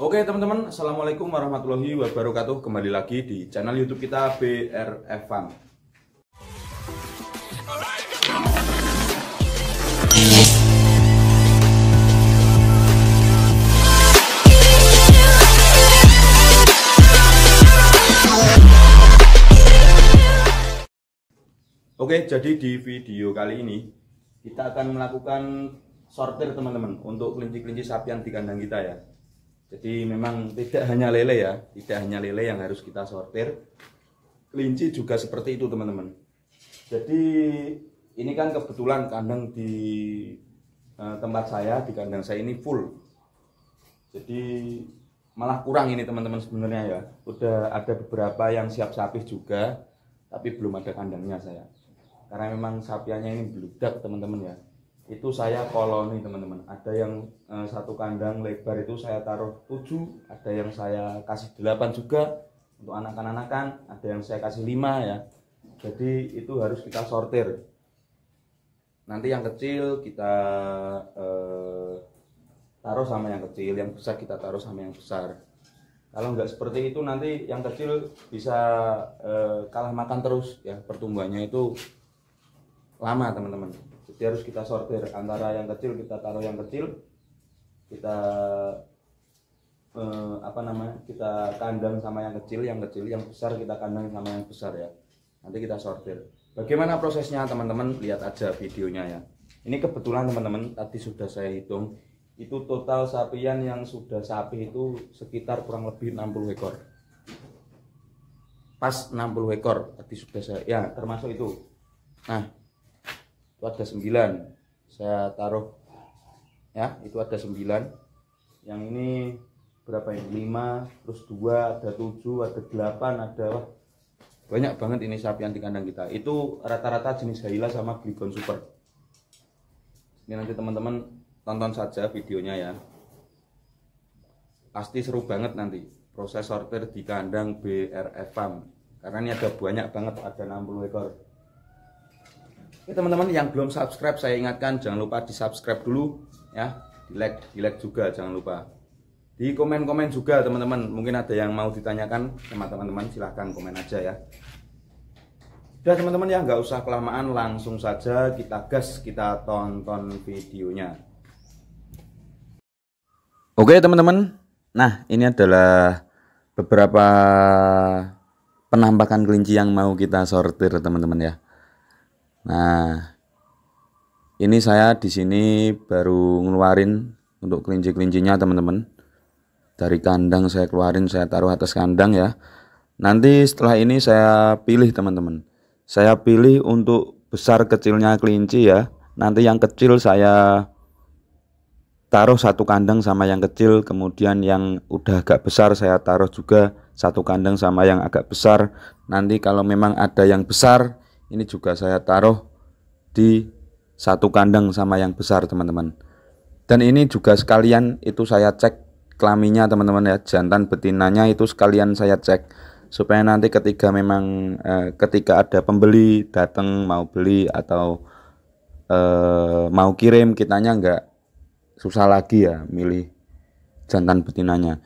Oke teman-teman, Assalamualaikum warahmatullahi wabarakatuh Kembali lagi di channel youtube kita BRF Fun Oke, jadi di video kali ini kita akan melakukan sortir teman-teman untuk kelinci-kelinci sapian di kandang kita ya. Jadi memang tidak hanya lele ya, tidak hanya lele yang harus kita sortir. Kelinci juga seperti itu teman-teman. Jadi ini kan kebetulan kandang di eh, tempat saya, di kandang saya ini full. Jadi malah kurang ini teman-teman sebenarnya ya. Udah ada beberapa yang siap sapih juga, tapi belum ada kandangnya saya. Karena memang sapiannya ini beludak teman-teman ya itu saya koloni teman-teman ada yang eh, satu kandang lebar itu saya taruh tujuh, ada yang saya kasih delapan juga untuk anak-anakan ada yang saya kasih lima ya jadi itu harus kita sortir nanti yang kecil kita eh, taruh sama yang kecil yang besar kita taruh sama yang besar kalau nggak seperti itu nanti yang kecil bisa eh, kalah makan terus ya pertumbuhannya itu lama teman-teman jadi harus kita sortir antara yang kecil kita taruh yang kecil kita eh, apa namanya kita kandang sama yang kecil yang kecil yang besar kita kandang sama yang besar ya nanti kita sortir bagaimana prosesnya teman-teman lihat aja videonya ya ini kebetulan teman-teman tadi sudah saya hitung itu total sapian yang sudah sapi itu sekitar kurang lebih 60 ekor pas 60 ekor tadi sudah saya ya termasuk itu nah itu ada 9 saya taruh ya itu ada 9 yang ini berapa ini 5 terus 2 ada 7 ada 8 ada wah, banyak banget ini sapi yang di kandang kita itu rata-rata jenis Haila sama Gligon Super ini nanti teman-teman tonton saja videonya ya pasti seru banget nanti proses sortir di kandang BRF Farm karena ini ada banyak banget ada 60 ekor Oke teman-teman yang belum subscribe saya ingatkan jangan lupa di subscribe dulu ya. Di like, di like juga jangan lupa. Di komen-komen juga teman-teman. Mungkin ada yang mau ditanyakan sama teman-teman silahkan komen aja ya. Udah teman-teman ya nggak usah kelamaan langsung saja kita gas kita tonton videonya. Oke teman-teman. Nah ini adalah beberapa penampakan kelinci yang mau kita sortir teman-teman ya. Nah, ini saya di sini baru ngeluarin untuk kelinci-kelincinya teman-teman. Dari kandang saya keluarin, saya taruh atas kandang ya. Nanti setelah ini saya pilih teman-teman. Saya pilih untuk besar kecilnya kelinci ya. Nanti yang kecil saya taruh satu kandang sama yang kecil, kemudian yang udah agak besar saya taruh juga satu kandang sama yang agak besar. Nanti kalau memang ada yang besar ini juga saya taruh di satu kandang sama yang besar teman-teman dan ini juga sekalian itu saya cek kelaminnya teman-teman ya jantan betinanya itu sekalian saya cek supaya nanti ketika memang eh, ketika ada pembeli datang mau beli atau eh, mau kirim kitanya enggak susah lagi ya milih jantan betinanya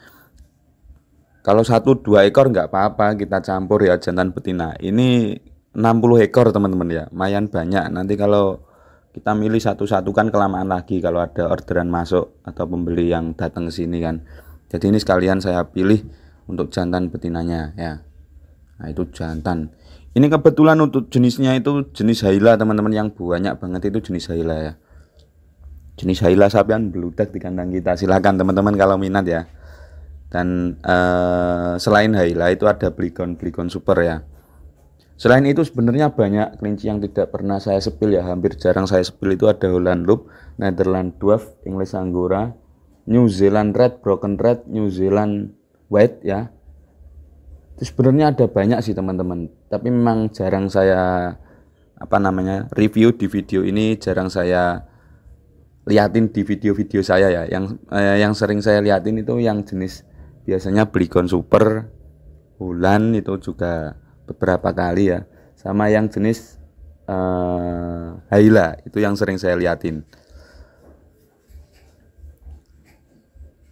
kalau satu dua ekor enggak apa-apa kita campur ya jantan betina ini 60 ekor teman-teman ya lumayan banyak nanti kalau kita milih satu-satu kan kelamaan lagi kalau ada orderan masuk atau pembeli yang datang ke sini kan jadi ini sekalian saya pilih untuk jantan betinanya ya nah itu jantan ini kebetulan untuk jenisnya itu jenis haila teman-teman yang banyak banget itu jenis haila ya jenis haila sapian beludak di kandang kita silahkan teman-teman kalau minat ya dan uh, selain haila itu ada beligon beligon super ya Selain itu sebenarnya banyak kelinci yang tidak pernah saya sepil ya, hampir jarang saya sepil itu ada Holland Loop, Netherland Dwarf, English Angora, New Zealand Red, Broken Red, New Zealand White ya. Itu sebenarnya ada banyak sih teman-teman, tapi memang jarang saya apa namanya review di video ini jarang saya liatin di video-video saya ya. Yang eh, yang sering saya liatin itu yang jenis biasanya beli super, Holland itu juga beberapa kali ya sama yang jenis uh, Haila itu yang sering saya liatin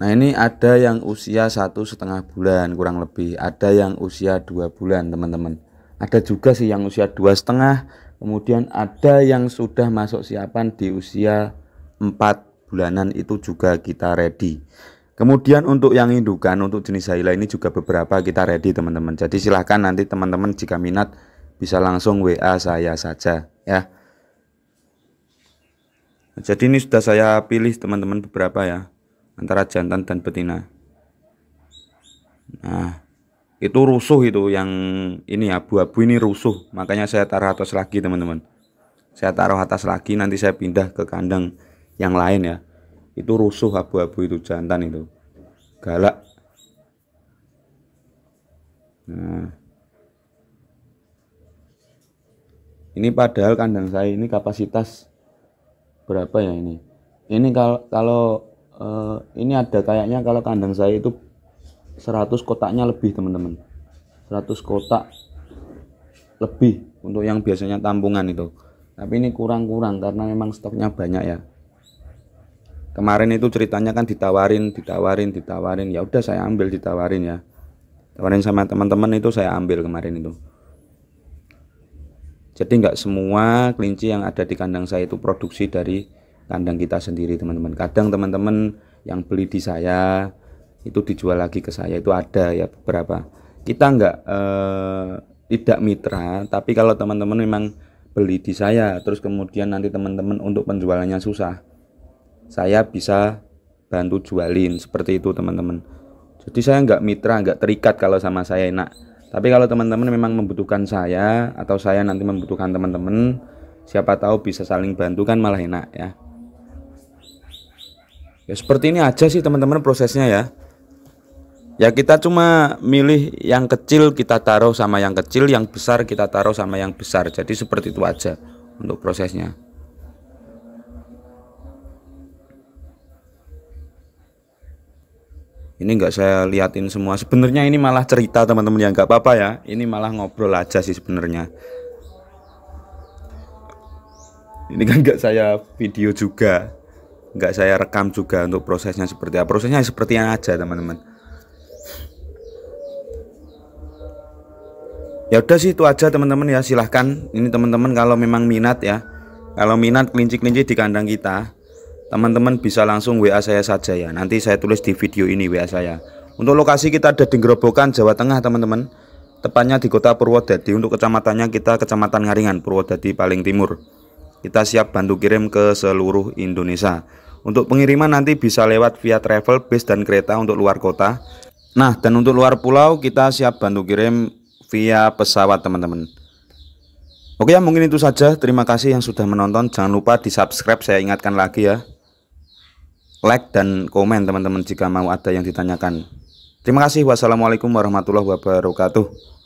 Nah ini ada yang usia satu setengah bulan kurang lebih, ada yang usia dua bulan teman-teman. Ada juga sih yang usia dua setengah, kemudian ada yang sudah masuk siapan di usia empat bulanan itu juga kita ready. Kemudian untuk yang indukan untuk jenis Haila ini juga beberapa kita ready teman-teman. Jadi silahkan nanti teman-teman jika minat bisa langsung WA saya saja ya. Jadi ini sudah saya pilih teman-teman beberapa ya antara jantan dan betina. Nah, itu rusuh itu yang ini abu-abu ini rusuh makanya saya taruh atas lagi teman-teman saya taruh atas lagi nanti saya pindah ke kandang yang lain ya itu rusuh abu-abu itu jantan itu galak nah ini padahal kandang saya ini kapasitas berapa ya ini ini kalau kalau eh, ini ada kayaknya kalau kandang saya itu 100 kotaknya lebih teman-teman 100 kotak lebih untuk yang biasanya tampungan itu tapi ini kurang-kurang karena memang stoknya banyak ya kemarin itu ceritanya kan ditawarin ditawarin ditawarin ya udah saya ambil ditawarin ya tawarin sama teman-teman itu saya ambil kemarin itu jadi nggak semua kelinci yang ada di kandang saya itu produksi dari kandang kita sendiri teman-teman kadang teman-teman yang beli di saya itu dijual lagi ke saya itu ada ya beberapa kita nggak eh, tidak mitra tapi kalau teman-teman memang beli di saya terus kemudian nanti teman-teman untuk penjualannya susah saya bisa bantu jualin seperti itu teman-teman jadi saya nggak mitra nggak terikat kalau sama saya enak tapi kalau teman-teman memang membutuhkan saya atau saya nanti membutuhkan teman-teman siapa tahu bisa saling bantu kan malah enak ya ya seperti ini aja sih teman-teman prosesnya ya ya kita cuma milih yang kecil kita taruh sama yang kecil yang besar kita taruh sama yang besar jadi seperti itu aja untuk prosesnya ini nggak saya liatin semua sebenarnya ini malah cerita teman-teman yang nggak apa-apa ya ini malah ngobrol aja sih sebenarnya ini kan nggak saya video juga nggak saya rekam juga untuk prosesnya seperti apa prosesnya seperti yang aja teman-teman ya udah sih itu aja teman-teman ya silahkan ini teman-teman kalau memang minat ya kalau minat kelinci-kelinci di kandang kita teman-teman bisa langsung WA saya saja ya nanti saya tulis di video ini WA saya untuk lokasi kita ada di Gerobokan Jawa Tengah teman-teman tepatnya di kota Purwodadi untuk kecamatannya kita kecamatan Ngaringan Purwodadi paling timur kita siap bantu kirim ke seluruh Indonesia untuk pengiriman nanti bisa lewat via travel bus dan kereta untuk luar kota nah dan untuk luar pulau kita siap bantu kirim via pesawat teman-teman Oke ya mungkin itu saja terima kasih yang sudah menonton jangan lupa di subscribe saya ingatkan lagi ya like dan komen teman-teman jika mau ada yang ditanyakan. Terima kasih. Wassalamualaikum warahmatullahi wabarakatuh.